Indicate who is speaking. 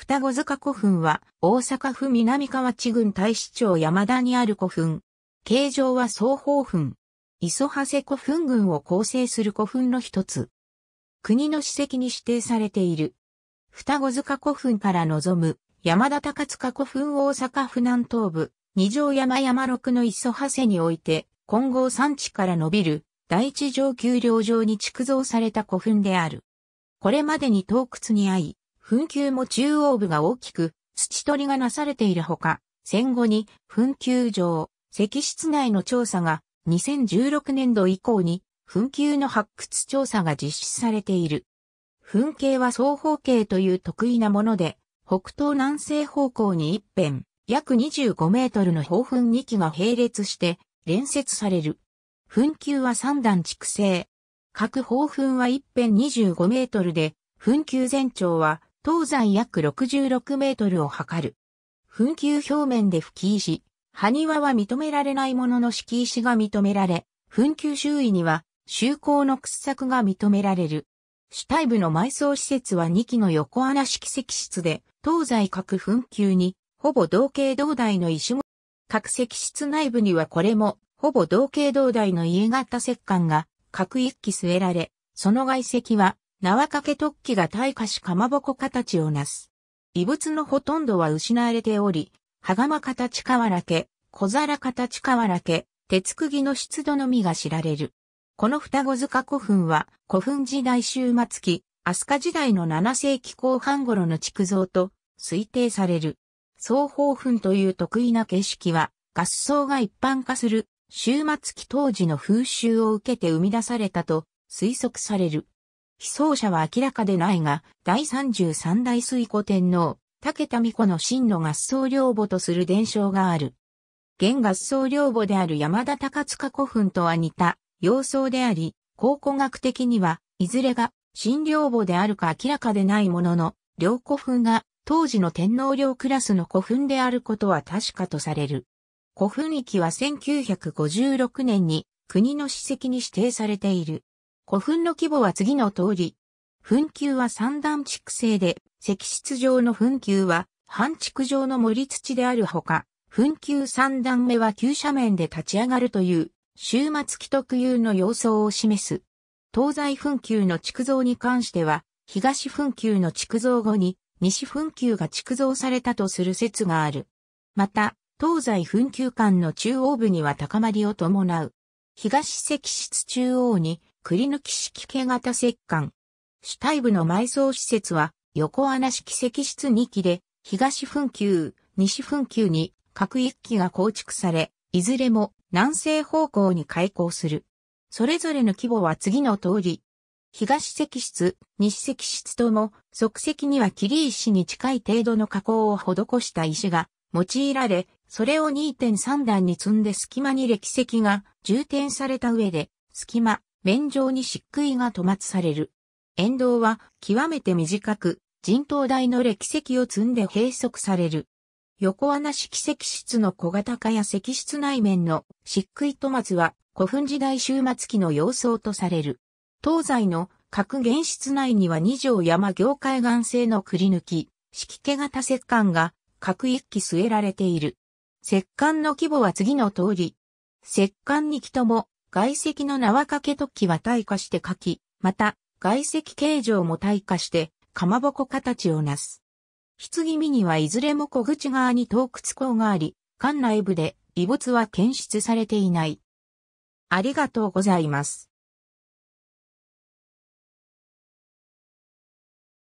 Speaker 1: 双子塚古墳は大阪府南河内郡大使町山田にある古墳。形状は双方墳。磯長古墳群を構成する古墳の一つ。国の史跡に指定されている。双子塚古墳から望む山田高塚古墳大阪府南東部二条山山六の磯長において混合山地から伸びる第一上丘陵上に築造された古墳である。これまでに洞窟にあい、墳球も中央部が大きく、土取りがなされているほか、戦後に墳球場、石室内の調査が2016年度以降に墳球の発掘調査が実施されている。墳形は双方形という得意なもので、北東南西方向に一辺、約25メートルの宝墳2基が並列して連接される。墳球は3段築成。各宝墳は一辺25メートルで、墳球全長は東西約66メートルを測る。墳丘表面で吹き石、埴輪は認められないものの敷石が認められ、墳丘周囲には修行の掘削が認められる。主体部の埋葬施設は2基の横穴式石室で、東西各墳丘に、ほぼ同型同大の石も、各石室内部にはこれも、ほぼ同型同大の家型石棺が、各一基据えられ、その外石は、縄掛け突起が大化しかまぼこ形をなす。異物のほとんどは失われており、はがま形らけ、小皿形らけ、鉄釘の湿度のみが知られる。この双子塚古墳は古墳時代終末期、飛鳥時代の7世紀後半頃の築造と推定される。双方墳という得意な景色は合奏が一般化する終末期当時の風習を受けて生み出されたと推測される。被葬者は明らかでないが、第33代水古天皇、武田美子の真の合葬陵墓とする伝承がある。現合葬陵墓である山田高塚古墳とは似た、様相であり、考古学的には、いずれが、新陵墓であるか明らかでないものの、両古墳が、当時の天皇陵クラスの古墳であることは確かとされる。古墳域は1956年に、国の史跡に指定されている。古墳の規模は次の通り。墳丘は三段築成で、石室上の墳丘は半築上の盛り土であるほか、墳丘三段目は急斜面で立ち上がるという、終末期特有の様相を示す。東西墳丘の築造に関しては、東墳丘の築造後に、西墳丘が築造されたとする説がある。また、東西墳丘間の中央部には高まりを伴う。東石室中央にくり抜き式形型石棺。主体部の埋葬施設は、横穴式石室2基で、東墳丘、西墳丘に各1基が構築され、いずれも南西方向に開港する。それぞれの規模は次の通り。東石室、西石室とも、即石には切石に近い程度の加工を施した石が用いられ、それを2.3段に積んで隙間に歴石が充填された上で、隙間、面上に漆喰が塗抹される。沿道は極めて短く、人頭台の歴石を積んで閉塞される。横穴式石室の小型化や石室内面の漆喰塗抹は古墳時代終末期の様相とされる。東西の各原室内には二条山行海岸製のくり抜き、敷気型石棺が各一機据えられている。石棺の規模は次の通り。石棺2機とも外石の縄掛け突起は退化してき、また、外石形状も退化して、かまぼこ形をなす。棺見にはいずれも小口側に洞窟口があり、館内部で遺物は検出されていない。ありがとうございます。